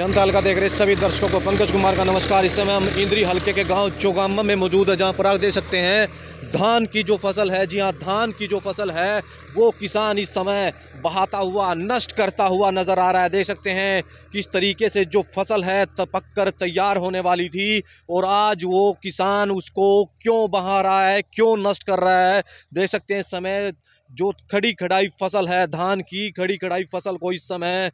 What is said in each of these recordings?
जनता हल्का देख रहे सभी दर्शकों को पंकज कुमार का नमस्कार इस समय हम इंद्री हल्के के गांव चोगामा में मौजूद है जहां पर आप देख सकते हैं धान की जो फसल है जी हां धान की जो फसल है वो किसान इस समय बहाता हुआ नष्ट करता हुआ नज़र आ रहा है देख सकते हैं किस तरीके से जो फसल है तपक कर तैयार होने वाली थी और आज वो किसान उसको क्यों बहा रहा है क्यों नष्ट कर रहा है देख सकते हैं समय जो खड़ी खड़ाई फसल है धान की खड़ी खड़ाई फसल को इस समय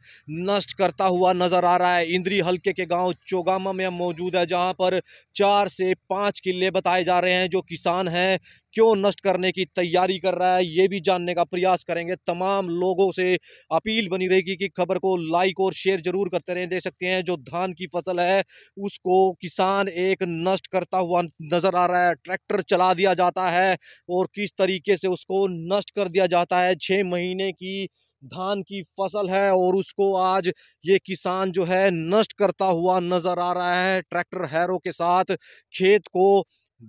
नष्ट करता हुआ नज़र आ रहा है इंद्री हल्के के गांव चोगामा में मौजूद है जहां पर चार से पाँच किले बताए जा रहे हैं जो किसान हैं क्यों नष्ट करने की तैयारी कर रहा है ये भी जानने का प्रयास करेंगे तमाम लोगों से अपील बनी रहेगी कि खबर को लाइक और शेयर जरूर करते रहें दे सकते हैं जो धान की फसल है उसको किसान एक नष्ट करता हुआ नज़र आ रहा है ट्रैक्टर चला दिया जाता है और किस तरीके से उसको नष्ट कर दिया जाता है छः महीने की धान की फसल है और उसको आज ये किसान जो है नष्ट करता हुआ नज़र आ रहा है ट्रैक्टर हैरो के साथ खेत को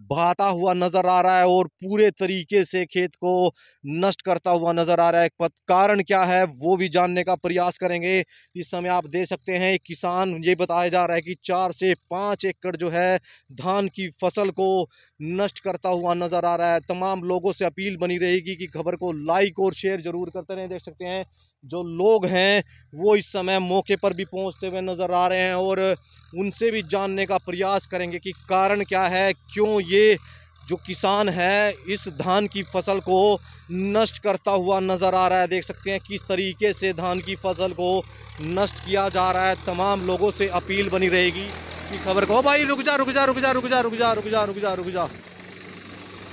बहाता हुआ नज़र आ रहा है और पूरे तरीके से खेत को नष्ट करता हुआ नज़र आ रहा है पत कारण क्या है वो भी जानने का प्रयास करेंगे इस समय आप देख सकते हैं किसान ये बताया जा रहा है कि चार से पाँच एकड़ जो है धान की फसल को नष्ट करता हुआ नज़र आ रहा है तमाम लोगों से अपील बनी रहेगी कि खबर को लाइक और शेयर ज़रूर करते रहें देख सकते हैं जो लोग हैं वो इस समय मौके पर भी पहुंचते हुए नज़र आ रहे हैं और उनसे भी जानने का प्रयास करेंगे कि कारण क्या है क्यों ये जो किसान है इस धान की फसल को नष्ट करता हुआ नज़र आ रहा है देख सकते हैं किस तरीके से धान की फसल को नष्ट किया जा रहा है तमाम लोगों से अपील बनी रहेगी कि खबर को भाई रुक जा रुक जा रुक जा रुक जा रुक जा रुक जा रुक जा रुक जा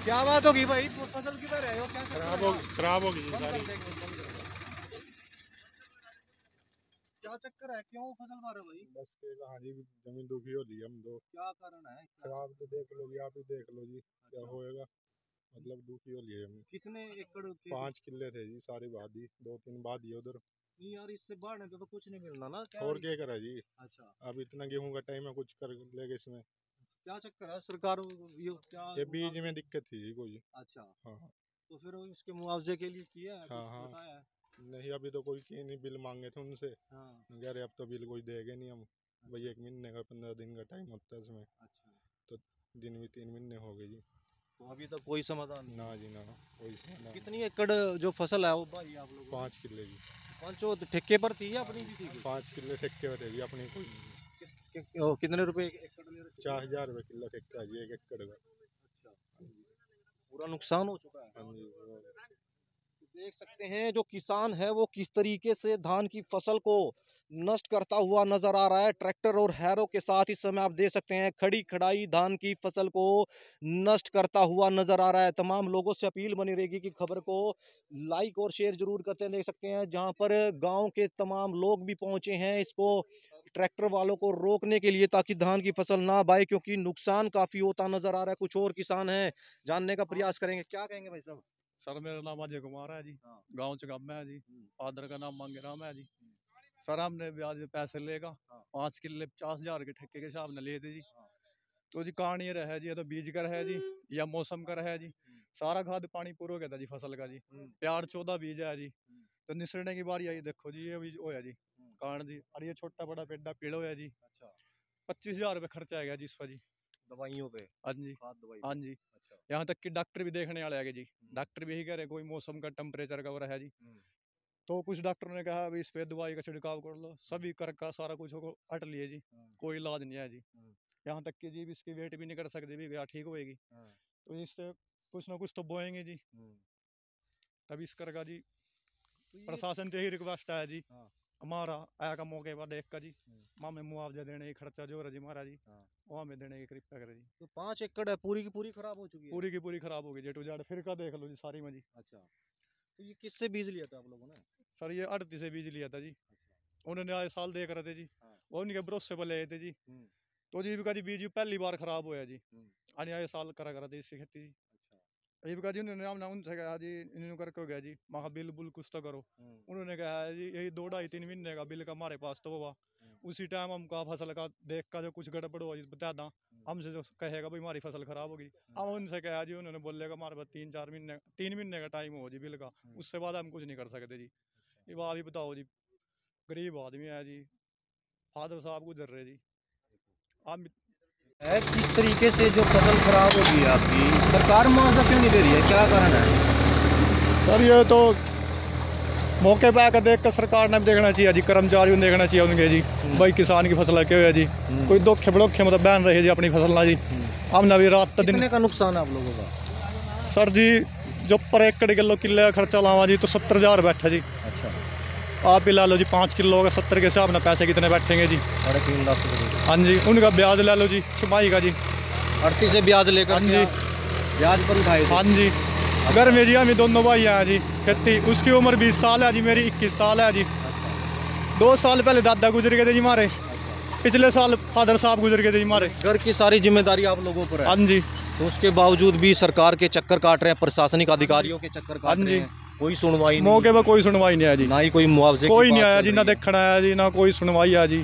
क्या बात होगी भाई फसल किधर है खराब होगी खराब होगी क्या चक्कर है क्यों फसल पा रहे भाई बस के हाँ जी जमीन दुखी हो ली हम दो क्या कारण है खराब तो देख लो भी आप ही देख लो जी अच्छा। क्या होएगा मतलब दुखी हो लिए हम कितने एकड़ के पांच किले थे जी सारी बादी दो तीन बादी उधर नहीं यार इससे बाढ़ने तो, तो कुछ नहीं मिलना ना और क्या करा जी अच्छा अब इतना गेहूं का टाइम है कुछ कर लेगे इसमें क्या चक्कर है सरकार ये क्या ये बीज में दिक्कत थी जी कोई अच्छा हां हाँ। तो फिर उसके मुआवजे के लिए किया है हाँ हाँ नहीं अभी तो कोई की नहीं बिल मांगे थे उनसे हाँ। यार अब तो बिल कोई देंगे नहीं हम अच्छा। भाई एक महीने का पंद्रह दिन का टाइम होता है इसमें अच्छा तो दिन भी तीन महीने हो गए जी तो अभी तक तो कोई समाधान ना जी ना कोई समाधान कितनी एकड़ जो फसल है वो भाई आप लोग पाँच किले जी पाँच जो तो ठेके पर थी अपनी भी थी पाँच किले ठेके पर है अपनी कोई कितने रुपए एकड़ चार हजार रुपये किलो ठेका जी एक एकड़ का अच्छा। पूरा नुकसान हो चुका है हाँ देख सकते हैं जो किसान है वो किस तरीके से धान की फसल को नष्ट करता हुआ नजर आ रहा है ट्रैक्टर और हैरो के साथ इस समय आप देख सकते हैं खड़ी खड़ाई धान की फसल को नष्ट करता हुआ नजर आ रहा है तमाम लोगों से अपील बनी रहेगी कि खबर को लाइक और शेयर जरूर करते हैं देख सकते हैं जहां पर गांव के तमाम लोग भी पहुंचे हैं इसको ट्रैक्टर वालों को रोकने के लिए ताकि धान की फसल ना बाए क्योंकि नुकसान काफ़ी होता नज़र आ रहा है कुछ और किसान है जानने का प्रयास करेंगे क्या कहेंगे भाई साहब सर मेरा नाम अजय कुमार है जी हाँ। गांव चकम है जी हम्म। फादर का नाम मांगे राम है जी सर हमने ब्याज पे पैसे लेगा हाँ। किले पचास हजार के ठेके के हिसाब ने लिए थे जी हाँ। तो जी कहानी रहे जी तो बीज कर है जी या मौसम कर है जी हम्म। सारा खाद पानी पूरा गया था जी फसल का जी हम्म। प्यार चौदह बीज है जी तो निसरने की बारी आई देखो जी ये बीज होया जी कान जी और ये छोटा बड़ा पेड़ा पेड़ होया जी अच्छा। पच्चीस हजार रुपये खर्चा आ गया जी इस पर जी दवाइयों पे हाँ जी हाँ जी यहाँ तक कि डॉक्टर भी देखने वाले आ गए जी डॉक्टर भी यही कह रहे कोई मौसम का टेम्परेचर का हो रहा है जी तो कुछ डॉक्टर ने कहा अभी इस पर दवाई का छिड़काव कर लो सभी कर का सारा कुछ को अट लिए जी कोई इलाज नहीं है जी यहाँ तक कि जी इसकी वेट भी नहीं कर सकते भी गया ठीक होएगी तो इससे कुछ ना कुछ तो बोएंगे जी तभी इस कर का जी तो प्रशासन से ही रिक्वेस्ट आया जी हाँ। हमारा आया मौके पर देख कर जी मामे मुआवजा देने की खर्चा जो जी महाराज जी वो हमें देने की कृपया करे जी तो पाँच एकड़ है पूरी की पूरी खराब हो चुकी है पूरी की पूरी खराब हो गई जेटू जाट फिर का देख लो जी सारी में अच्छा तो ये किससे बीज लिया था आप लोगों ने सर ये अड़ती से बीज लिया था जी उन्होंने आज साल देख रहे थे जी वो उनके भरोसे पर ले थे जी तो जी भी बीज पहली बार खराब होया जी आने साल करा करा थे इसकी खेती जी अजीब का जी उन्होंने नाम ना उनसे कहा जी इन्होंने करके गया जी मैं बिल बुल कुछ तो करो हम्म। उन्होंने कहा जी यही दो ढाई तीन महीने का बिल का हमारे पास तो हुआ हम्म। उसी टाइम हम का फसल का देख का जो कुछ गड़बड़ हो बता दा हम्म। हमसे जो कहेगा भाई हमारी फसल खराब होगी हम उनसे कहा जी उन्होंने बोलेगा हमारे पास तीन चार महीने तीन महीने का टाइम हो जी बिल का उससे बाद हम कुछ नहीं कर सकते जी अच्छा। ये बात ही बताओ जी गरीब आदमी है जी फादर साहब गुजर रहे जी हम है किस तरीके से जो फसल खराब हो गई आपकी सरकार मुआवजा क्यों नहीं दे रही है क्या कारण है सर ये तो मौके पर आकर देख कर सरकार ने भी देखना चाहिए जी कर्मचारियों ने देखना चाहिए उनके जी हम्म। भाई किसान की फसल क्यों है जी हम्म। कोई दुखे बड़ोखे मतलब बहन रहे जी अपनी फसल ना जी हम हम्म। ना भी रात तक दिन का नुकसान है आप लोगों का सर जी जो पर एकड़ किलो किले का खर्चा लावा जी तो सत्तर हज़ार बैठा जी अच्छा आप भी ला लो जी पाँच किलो का सत्तर के हिसाब ना पैसे कितने बैठेंगे जी साढ़े तीन लाख हाँ जी उनका ब्याज ले लो जी छुपाई का जी अड़तीस से ब्याज लेकर हाँ जी ब्याज पर उठाए हाँ जी घर में जी हमें दोनों भाई हैं जी खेती उसकी उम्र बीस साल है जी मेरी इक्कीस साल है जी दो साल पहले दादा गुजर गए थे जी हमारे पिछले साल फादर साहब गुजर गए थे जी हमारे घर की सारी जिम्मेदारी आप लोगों पर है हाँ जी तो उसके बावजूद भी सरकार के चक्कर काट रहे हैं प्रशासनिक अधिकारियों के चक्कर काट रहे हैं कोई सुनवाई मौके पर कोई सुनवाई नहीं है जी ना ही कोई मुआवजे कोई नहीं आया जी ना देखना आया जी ना कोई सुनवाई है जी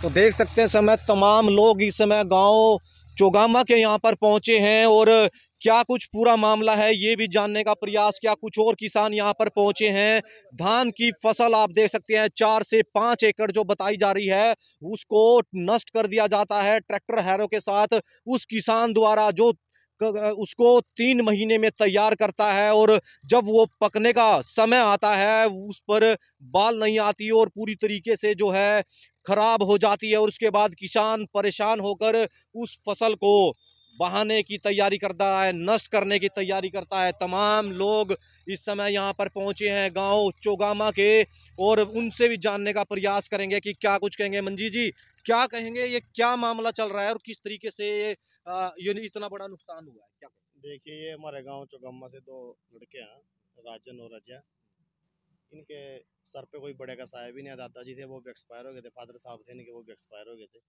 तो देख सकते हैं समय तमाम लोग इस समय गांव चोगामा के यहाँ पर पहुँचे हैं और क्या कुछ पूरा मामला है ये भी जानने का प्रयास क्या कुछ और किसान यहाँ पर पहुँचे हैं धान की फसल आप देख सकते हैं चार से पाँच एकड़ जो बताई जा रही है उसको नष्ट कर दिया जाता है ट्रैक्टर हैरों के साथ उस किसान द्वारा जो उसको तीन महीने में तैयार करता है और जब वो पकने का समय आता है उस पर बाल नहीं आती और पूरी तरीके से जो है खराब हो जाती है और उसके बाद किसान परेशान होकर उस फसल को बहाने की तैयारी करता है नष्ट करने की तैयारी करता है तमाम लोग इस समय यहाँ पर पहुँचे हैं गांव चोगामा के और उनसे भी जानने का प्रयास करेंगे कि क्या कुछ कहेंगे मंजी जी क्या कहेंगे ये क्या मामला चल रहा है और किस तरीके से ये ये इतना बड़ा नुकसान हुआ है क्या देखिए ये हमारे गाँव चोगामा से दो लड़के हैं राजन और अजय इनके सर पे कोई बड़े का साया भी नहीं दादाजी थे वो भी एक्सपायर हो गए थे फादर साहब थे इनके वो भी एक्सपायर हो गए थे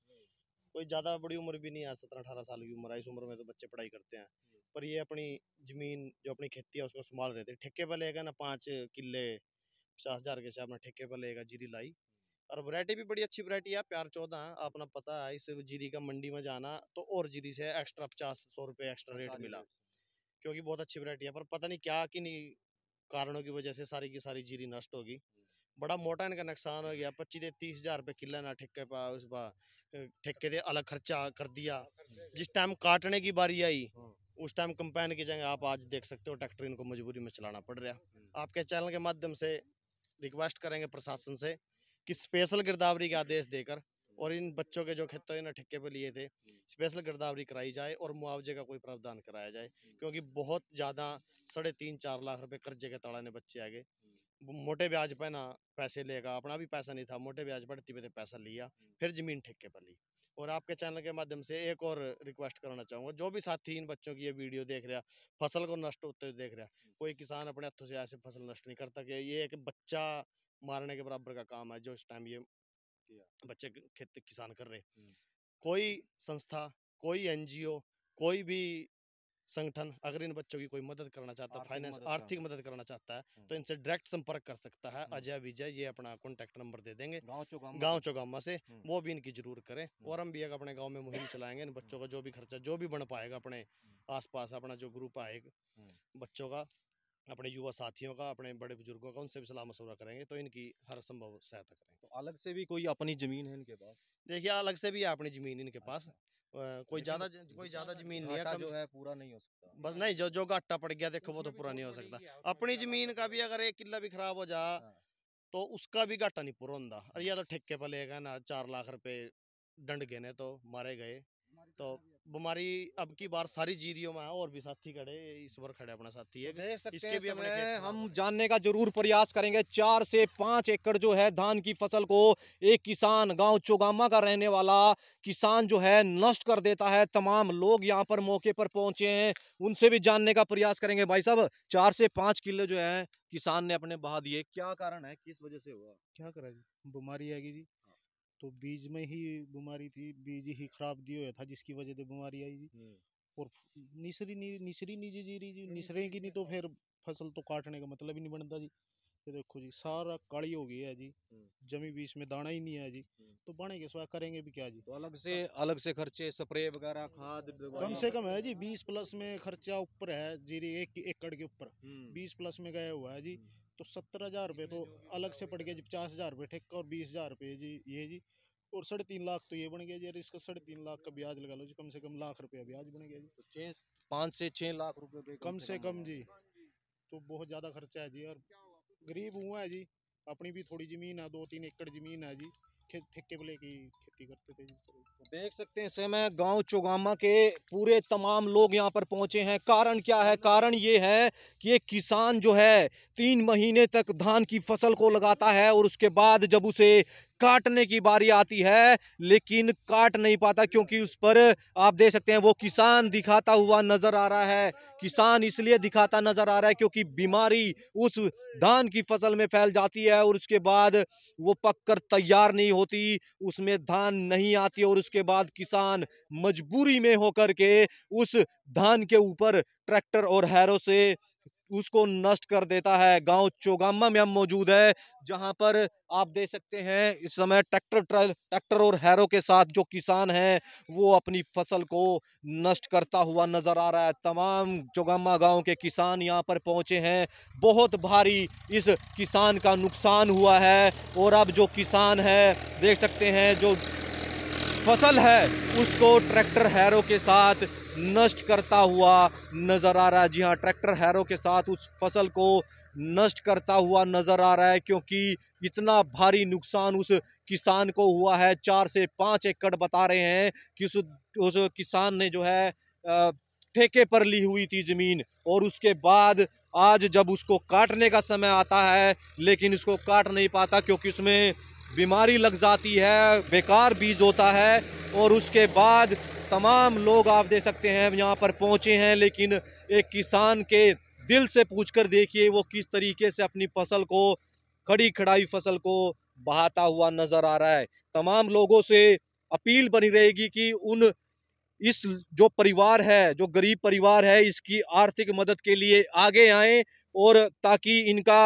कोई ज़्यादा बड़ी उम्र भी नहीं है सत्रह अठारह साल की उम्र है इस उम्र में तो बच्चे पढ़ाई करते हैं पर ये अपनी ज़मीन जो अपनी खेती है उसको संभाल रहे थे ठेके पर लेगा ना पाँच किले पचास हज़ार के से अपना ठेके पर लेगा जीरी लाई और वरायटी भी बड़ी अच्छी वरायटी है प्यार चौदह आपने पता है इस जीरी का मंडी में जाना तो और जीरी से एक्स्ट्रा पचास सौ रुपये एक्स्ट्रा रेट मिला क्योंकि बहुत अच्छी वरायटी है पर पता नहीं क्या कि नहीं कारणों की वजह से सारी की सारी जीरी नष्ट होगी बड़ा मोटा इनका नुकसान हो गया पच्चीस से तीस हज़ार रुपये किला ना ठेके पा उस ठेके से अलग खर्चा कर दिया जिस टाइम काटने की बारी आई हाँ। उस टाइम कंपेन की जगह आप आज देख सकते हो ट्रैक्टर इनको मजबूरी में चलाना पड़ रहा आपके चैनल के माध्यम से रिक्वेस्ट करेंगे प्रशासन से कि स्पेशल गिरदावरी के आदेश देकर और इन बच्चों के जो हाँ। खेतों ने ठेके पर लिए थे स्पेशल गिरदावरी कराई जाए और मुआवजे का कोई प्रावधान कराया जाए क्योंकि बहुत ज़्यादा साढ़े तीन चार लाख रुपए कर्जे के तड़ाने बच्चे आ गए मोटे ब्याज पर ना पैसे लेगा अपना भी पैसा नहीं था मोटे ब्याज पर तिबे पैसा लिया फिर ज़मीन ठेके पर ली और आपके चैनल के माध्यम से एक और रिक्वेस्ट करना चाहूँगा जो भी साथी इन बच्चों की ये वीडियो देख रहा फसल को नष्ट होते हुए देख रहा कोई किसान अपने हाथों से ऐसे फसल नष्ट नहीं करता कि ये एक बच्चा मारने के बराबर का काम है जो इस टाइम ये बच्चे खेती किसान कर रहे कोई संस्था कोई एनजीओ कोई भी संगठन अगर इन बच्चों की कोई मदद करना चाहता है फाइनेंस आर्थिक मदद करना चाहता है तो इनसे डायरेक्ट संपर्क कर सकता है अजय विजय ये अपना कॉन्टेक्ट नंबर दे देंगे गांव चौगामा से वो भी इनकी जरूर करें और हम भी एक अपने गांव में मुहिम चलाएंगे इन बच्चों का जो भी खर्चा जो भी बन पाएगा अपने आस अपना जो ग्रुप आएगा बच्चों का अपने युवा साथियों का अपने बड़े बुजुर्गों का उनसे भी सलाह मशवरा करेंगे तो इनकी हर संभव सहायता करेंगे अलग से भी कोई अपनी ज़मीन है इनके पास देखिए अलग से भी है अपनी ज़मीन इनके पास अच्छा। कोई ज़्यादा कोई ज़्यादा ज़मीन नहीं है जो है पूरा नहीं हो सकता बस नहीं जो जो घाटा पड़ गया देखो वो तो पूरा नहीं हो सकता अपनी ज़मीन का भी अगर एक किला भी खराब हो जा हाँ। तो उसका भी घाटा नहीं पूरा होता अरे या तो अच्छा। ठेके पर लेगा ना चार लाख रुपए दंड गए तो मारे गए तो, तो बीमारी अब की बार सारी जीरियो में और भी साथी खड़े इस बार खड़े अपना साथी तो है इसके भी अपने हम जानने का जरूर प्रयास करेंगे चार से पांच एकड़ जो है धान की फसल को एक किसान गांव चोगामा का रहने वाला किसान जो है नष्ट कर देता है तमाम लोग यहाँ पर मौके पर पहुंचे हैं उनसे भी जानने का प्रयास करेंगे भाई साहब चार से पांच किलो जो है किसान ने अपने बहा दिए क्या कारण है किस वजह से हुआ क्या करा जी बीमारी है जी हाँ। तो बीज में ही बीमारी थी बीज ही खराब दिया हुआ था जिसकी वजह से बीमारी आई थी और निसरी नी, निसरी नीचे जी रही जी निसरेगी नहीं तो फिर फसल तो काटने का मतलब ही नहीं बनता जी ये देखो जी सारा काली हो गई है जी जमी बीच में दाना ही नहीं है जी तो बनेंगे के करेंगे भी क्या जी तो अलग से अलग से खर्चे स्प्रे वगैरह खाद कम से कम है जी बीस प्लस में खर्चा ऊपर है जीरी एक एकड़ के ऊपर बीस प्लस में गया हुआ है जी तो सत्तर हज़ार रुपये तो अलग से पड़ गया जी पचास हज़ार रुपये ठेका और बीस हज़ार रुपये जी ये जी और साढ़े तीन लाख तो ये बन गया जी यार इसका साढ़े तीन लाख का ब्याज लगा लो जी कम से कम लाख रुपया ब्याज बन गया जी तो पाँच से छः लाख रुपये कम से कम जी तो बहुत ज़्यादा खर्चा है जी और गरीब हुआ है जी अपनी भी थोड़ी ज़मीन है दो तीन एकड़ ज़मीन है जी ठेके खेती करते थे देख सकते हैं समय गांव चौगामा के पूरे तमाम लोग यहां पर पहुंचे हैं कारण क्या है कारण ये है कि एक किसान जो है तीन महीने तक धान की फसल को लगाता है और उसके बाद जब उसे काटने की बारी आती है लेकिन काट नहीं पाता क्योंकि उस पर आप देख सकते हैं वो किसान दिखाता हुआ नज़र आ रहा है किसान इसलिए दिखाता नज़र आ रहा है क्योंकि बीमारी उस धान की फसल में फैल जाती है और उसके बाद वो पककर तैयार नहीं होती उसमें धान नहीं आती और उसके बाद किसान मजबूरी में होकर के उस धान के ऊपर ट्रैक्टर और हैरों से उसको नष्ट कर देता है गांव चोगामा में हम मौजूद है जहां पर आप देख सकते हैं इस समय ट्रैक्टर ट्रैक्टर और हैरो के साथ जो किसान हैं वो अपनी फसल को नष्ट करता हुआ नज़र आ रहा है तमाम चोगामा गांव के किसान यहां पर पहुंचे हैं बहुत भारी इस किसान का नुकसान हुआ है और अब जो किसान है देख सकते हैं जो फसल है उसको ट्रैक्टर हैरो के साथ नष्ट करता हुआ नज़र आ रहा है जी हाँ ट्रैक्टर हैरो के साथ उस फसल को नष्ट करता हुआ नज़र आ रहा है क्योंकि इतना भारी नुकसान उस किसान को हुआ है चार से पाँच एकड़ बता रहे हैं कि उस, उस किसान ने जो है आ, ठेके पर ली हुई थी ज़मीन और उसके बाद आज जब उसको काटने का समय आता है लेकिन उसको काट नहीं पाता क्योंकि उसमें बीमारी लग जाती है बेकार बीज होता है और उसके बाद तमाम लोग आप दे सकते हैं यहाँ पर पहुँचे हैं लेकिन एक किसान के दिल से पूछ कर देखिए वो किस तरीके से अपनी फसल को खड़ी खड़ाई फसल को बहाता हुआ नज़र आ रहा है तमाम लोगों से अपील बनी रहेगी कि उन इस जो परिवार है जो गरीब परिवार है इसकी आर्थिक मदद के लिए आगे आएं और ताकि इनका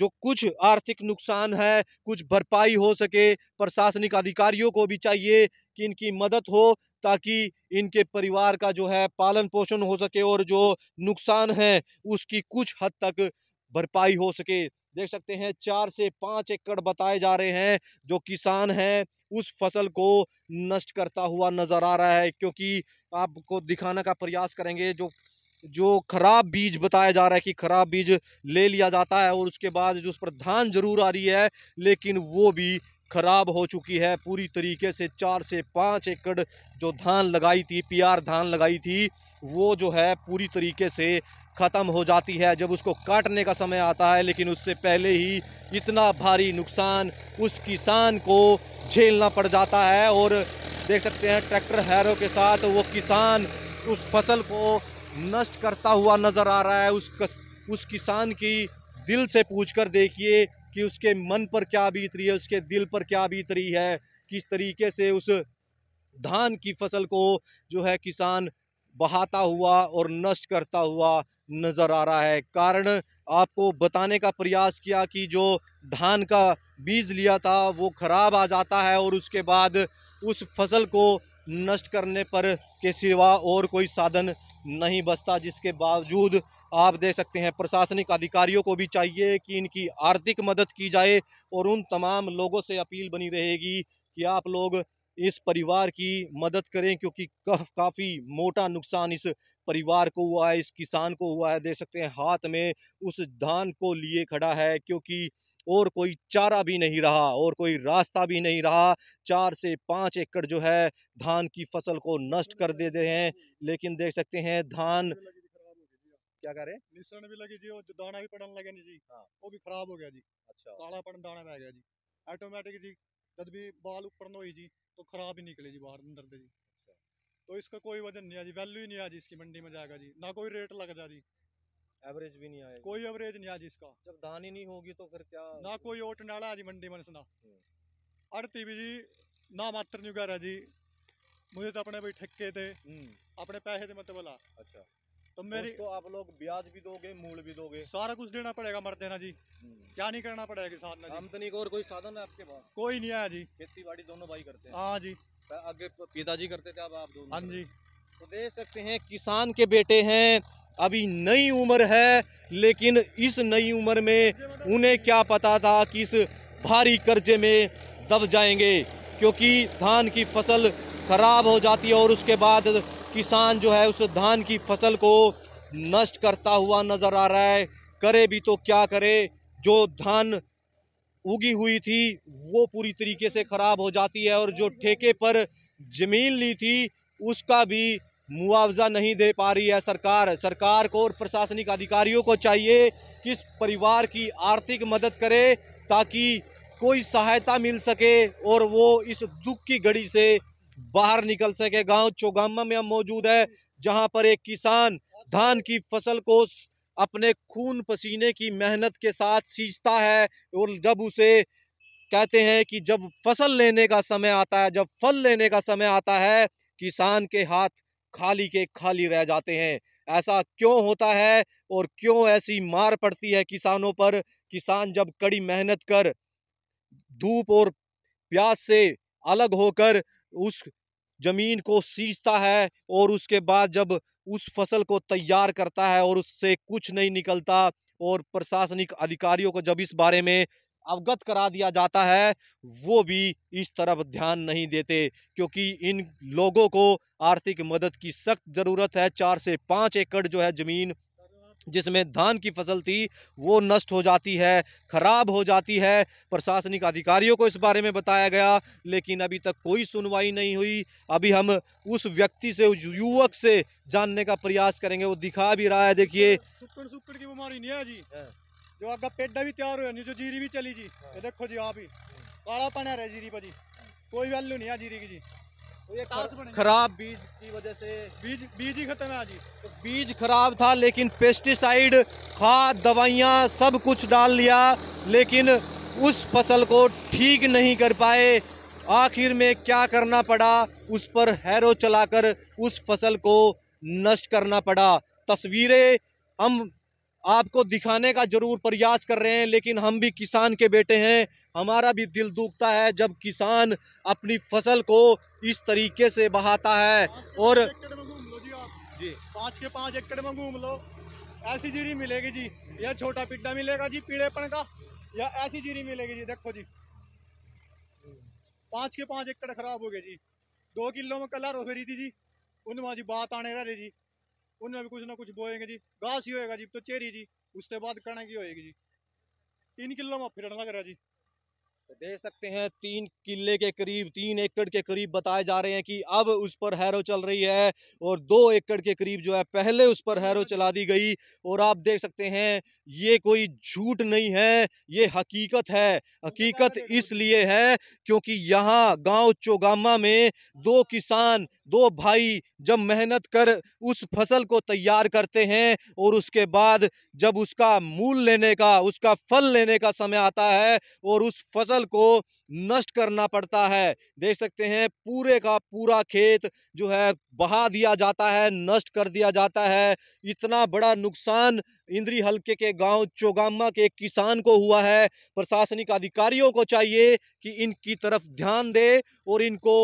जो कुछ आर्थिक नुकसान है कुछ भरपाई हो सके प्रशासनिक अधिकारियों को भी चाहिए कि इनकी मदद हो ताकि इनके परिवार का जो है पालन पोषण हो सके और जो नुकसान है उसकी कुछ हद तक भरपाई हो सके देख सकते हैं चार से पाँच एकड़ बताए जा रहे हैं जो किसान हैं उस फसल को नष्ट करता हुआ नज़र आ रहा है क्योंकि आपको दिखाने का प्रयास करेंगे जो जो खराब बीज बताया जा रहा है कि खराब बीज ले लिया जाता है और उसके बाद जो उस पर धान जरूर आ रही है लेकिन वो भी खराब हो चुकी है पूरी तरीके से चार से पाँच एकड़ जो धान लगाई थी पीआर धान लगाई थी वो जो है पूरी तरीके से ख़त्म हो जाती है जब उसको काटने का समय आता है लेकिन उससे पहले ही इतना भारी नुकसान उस किसान को झेलना पड़ जाता है और देख सकते हैं ट्रैक्टर हैरों के साथ वो किसान उस फसल को नष्ट करता हुआ नज़र आ रहा है उस कस, उस किसान की दिल से पूछकर देखिए कि उसके मन पर क्या बीत रही है उसके दिल पर क्या बीत रही है किस तरीके से उस धान की फसल को जो है किसान बहाता हुआ और नष्ट करता हुआ नज़र आ रहा है कारण आपको बताने का प्रयास किया कि जो धान का बीज लिया था वो ख़राब आ जाता है और उसके बाद उस फसल को नष्ट करने पर के सिवा और कोई साधन नहीं बचता जिसके बावजूद आप देख सकते हैं प्रशासनिक अधिकारियों को भी चाहिए कि इनकी आर्थिक मदद की जाए और उन तमाम लोगों से अपील बनी रहेगी कि आप लोग इस परिवार की मदद करें क्योंकि काफ़ी मोटा नुकसान इस परिवार को हुआ है इस किसान को हुआ है देख सकते हैं हाथ में उस धान को लिए खड़ा है क्योंकि और कोई चारा भी नहीं रहा और कोई रास्ता भी नहीं रहा चार से पाँच एकड़ जो है धान की फसल को नष्ट कर देते हैं लेकिन देख सकते हैं धान क्या कह रहे हैं निशान भी लगी जी और दाना भी पड़न लगे नहीं जी हाँ। वो भी खराब हो गया जी अच्छा काला कालापन दाना रह गया जी ऑटोमेटिक जी जब भी बाल ऊपर न हुई जी तो खराब ही निकले जी बाहर अंदर से जी अच्छा। तो इसका कोई वजन नहीं है जी वैल्यू ही नहीं है जी इसकी मंडी में जाएगा जी ना कोई रेट लग जा जी एवरेज भी नहीं आएगी कोई एवरेज नहीं आज इसका जब धान ही नहीं होगी तो फिर क्या ना कोई ओट नाला आज मंडी मन सुना अड़ती भी जी ना मात्र नहीं कह रहा जी मुझे तो अपने भाई ठेके थे हम्म। अपने पैसे थे मतलब बोला अच्छा तो मेरी तो आप लोग ब्याज भी दोगे मूल भी दोगे सारा कुछ देना पड़ेगा मर देना जी हम्म। क्या नहीं करना पड़ेगा किसान ने आमदनी का और कोई साधन है आपके पास कोई नहीं आया जी खेती बाड़ी दोनों भाई करते हैं हाँ जी आगे पिताजी करते थे अब आप दोनों हाँ जी तो देख सकते हैं किसान के बेटे हैं अभी नई उम्र है लेकिन इस नई उम्र में उन्हें क्या पता था कि इस भारी कर्जे में दब जाएंगे क्योंकि धान की फसल खराब हो जाती है और उसके बाद किसान जो है उस धान की फसल को नष्ट करता हुआ नज़र आ रहा है करे भी तो क्या करे जो धान उगी हुई थी वो पूरी तरीके से ख़राब हो जाती है और जो ठेके पर ज़मीन ली थी उसका भी मुआवजा नहीं दे पा रही है सरकार सरकार को और प्रशासनिक अधिकारियों को चाहिए कि इस परिवार की आर्थिक मदद करे ताकि कोई सहायता मिल सके और वो इस दुख की घड़ी से बाहर निकल सके गांव चौगामा में हम मौजूद है जहां पर एक किसान धान की फसल को अपने खून पसीने की मेहनत के साथ सींचता है और जब उसे कहते हैं कि जब फसल लेने का समय आता है जब फल लेने का समय आता है किसान के हाथ खाली के खाली रह जाते हैं ऐसा क्यों होता है और क्यों ऐसी मार पड़ती है किसानों पर किसान जब कड़ी मेहनत कर धूप और प्यास से अलग होकर उस ज़मीन को सींचता है और उसके बाद जब उस फसल को तैयार करता है और उससे कुछ नहीं निकलता और प्रशासनिक अधिकारियों को जब इस बारे में अवगत करा दिया जाता है वो भी इस तरफ ध्यान नहीं देते क्योंकि इन लोगों को आर्थिक मदद की सख्त ज़रूरत है चार से पाँच एकड़ जो है ज़मीन जिसमें धान की फसल थी वो नष्ट हो जाती है ख़राब हो जाती है प्रशासनिक अधिकारियों को इस बारे में बताया गया लेकिन अभी तक कोई सुनवाई नहीं हुई अभी हम उस व्यक्ति से उस युवक से जानने का प्रयास करेंगे वो दिखा भी रहा है देखिए हाँ। जो ਅੱਗਾ पेड भी तैयार हो जो जीरी भी चली जी हाँ। ये देखो जी आप ही काला पन है जीरी पर कोई वैल्यू नहीं है जीरी की जी तो खराब बीज की वजह से बीज बीज ही खत्म है जी तो बीज खराब था लेकिन पेस्टिसाइड खाद दवाइयाँ सब कुछ डाल लिया लेकिन उस फसल को ठीक नहीं कर पाए आखिर में क्या करना पड़ा उस पर हैरो चलाकर उस फसल को नष्ट करना पड़ा तस्वीरें हम आपको दिखाने का ज़रूर प्रयास कर रहे हैं लेकिन हम भी किसान के बेटे हैं हमारा भी दिल दुखता है जब किसान अपनी फसल को इस तरीके से बहाता है और पाँच के पाँच एकड़ में घूम लो ऐसी जीरी मिलेगी जी या छोटा पिड्डा मिलेगा जी पीड़ेपन का या ऐसी जीरी मिलेगी जी देखो जी पाँच के पाँच एकड़ खराब हो गए जी दो किलो में कलर हो रही थी जी उन जी बात आने रह रही जी उनमें भी कुछ ना कुछ बोएंगे जी घास ही होएगा जी तो चेरी जी उसके बाद कणक ही होएगी जी तीन किलो में फिर लग रहा जी तो देख सकते हैं तीन किले के करीब तीन एकड़ के करीब बताए जा रहे हैं कि अब उस पर हैरो चल रही है और दो एकड़ के करीब जो है पहले उस पर हैरो चला दी गई और आप देख सकते हैं ये कोई झूठ नहीं है ये हकीकत है हकीकत इसलिए है क्योंकि यहाँ गांव चोगामा में दो किसान दो भाई जब मेहनत कर उस फसल को तैयार करते हैं और उसके बाद जब उसका मूल लेने का उसका फल लेने का समय आता है और उस फसल को नष्ट करना पड़ता है देख सकते हैं पूरे का पूरा खेत जो है बहा दिया जाता है नष्ट कर दिया जाता है इतना बड़ा नुकसान इंद्री हल्के के गांव चोगामा के किसान को हुआ है प्रशासनिक अधिकारियों को चाहिए कि इनकी तरफ ध्यान दे और इनको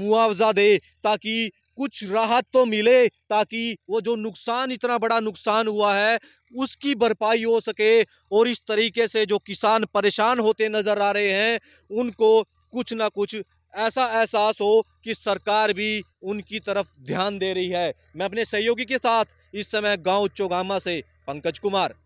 मुआवजा दे ताकि कुछ राहत तो मिले ताकि वो जो नुकसान इतना बड़ा नुकसान हुआ है उसकी भरपाई हो सके और इस तरीके से जो किसान परेशान होते नज़र आ रहे हैं उनको कुछ ना कुछ ऐसा एहसास हो कि सरकार भी उनकी तरफ ध्यान दे रही है मैं अपने सहयोगी के साथ इस समय गांव चोगामा से पंकज कुमार